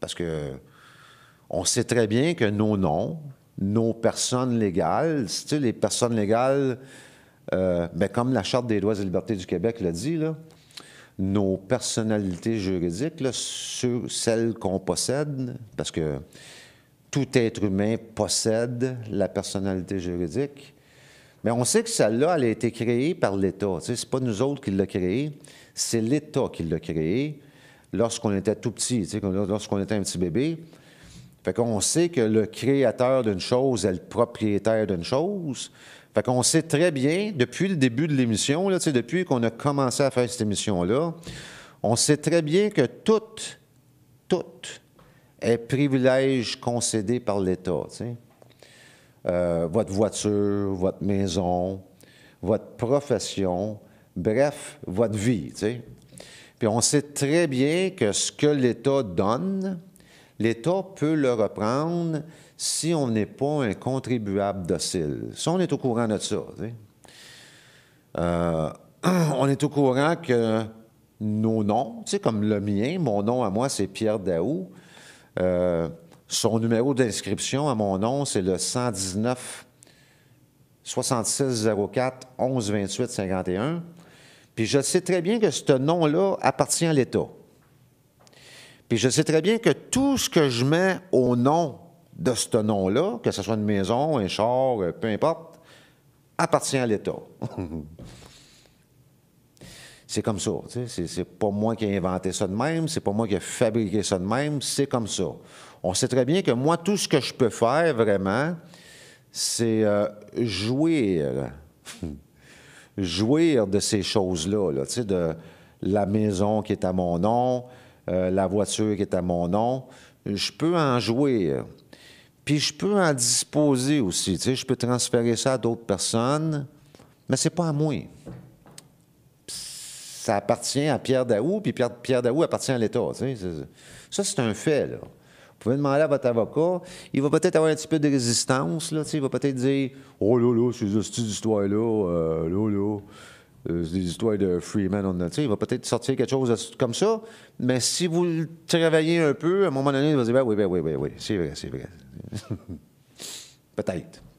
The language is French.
Parce que on sait très bien que nos noms, nos personnes légales, tu les personnes légales, euh, ben, comme la Charte des droits et libertés du Québec le dit, là, nos personnalités juridiques, là, celles qu'on possède, parce que tout être humain possède la personnalité juridique, mais on sait que celle-là, elle a été créée par l'État. Ce n'est pas nous autres qui l'ont créée, c'est l'État qui l'a créée lorsqu'on était tout petit, lorsqu'on était un petit bébé. Fait qu'on sait que le créateur d'une chose est le propriétaire d'une chose. Fait qu'on sait très bien, depuis le début de l'émission, depuis qu'on a commencé à faire cette émission-là, on sait très bien que tout, tout est privilège concédé par l'État. Euh, votre voiture, votre maison, votre profession, bref, votre vie. Puis on sait très bien que ce que l'État donne, l'État peut le reprendre si on n'est pas un contribuable docile. Ça, on est au courant de ça. Euh, on est au courant que nos noms, comme le mien, mon nom à moi, c'est Pierre Daou. Euh, son numéro d'inscription à mon nom, c'est le 119 66 04 51. Puis je sais très bien que ce nom-là appartient à l'État. Puis je sais très bien que tout ce que je mets au nom de ce nom-là, que ce soit une maison, un char, euh, peu importe, appartient à l'État. c'est comme ça. C'est pas moi qui ai inventé ça de même, c'est pas moi qui ai fabriqué ça de même, c'est comme ça. On sait très bien que moi, tout ce que je peux faire vraiment, c'est euh, jouir. jouir de ces choses-là, tu sais, de la maison qui est à mon nom, euh, la voiture qui est à mon nom. Je peux en jouir. Puis je peux en disposer aussi. Tu sais, je peux transférer ça à d'autres personnes, mais c'est pas à moi. Ça appartient à Pierre Daou, puis Pierre, Pierre Daou appartient à l'État. Ça, c'est un fait. Là. Vous pouvez demander à votre avocat. Il va peut-être avoir un petit peu de résistance. Là, il va peut-être dire Oh là là, c'est cette histoire-là, euh, là là. Euh, c'est des histoires de Freeman. On il va peut-être sortir quelque chose comme ça. Mais si vous le travaillez un peu, à un moment donné, il va dire ben oui ben oui, oui, ben oui, c'est vrai, c'est vrai. peut-être.